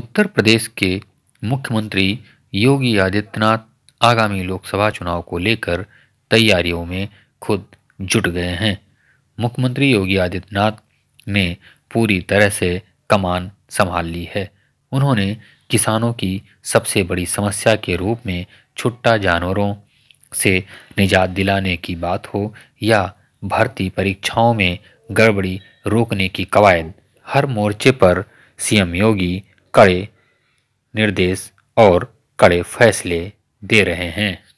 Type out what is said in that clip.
उत्तर प्रदेश के मुख्यमंत्री योगी आदित्यनाथ आगामी लोकसभा चुनाव को लेकर तैयारियों में खुद जुट गए हैं मुख्यमंत्री योगी आदित्यनाथ ने पूरी तरह से कमान संभाल ली है उन्होंने किसानों की सबसे बड़ी समस्या के रूप में छुट्टा जानवरों से निजात दिलाने की बात हो या भर्ती परीक्षाओं में गड़बड़ी रोकने की कवायद हर मोर्चे पर सीएम योगी कड़े निर्देश और कड़े फैसले दे रहे हैं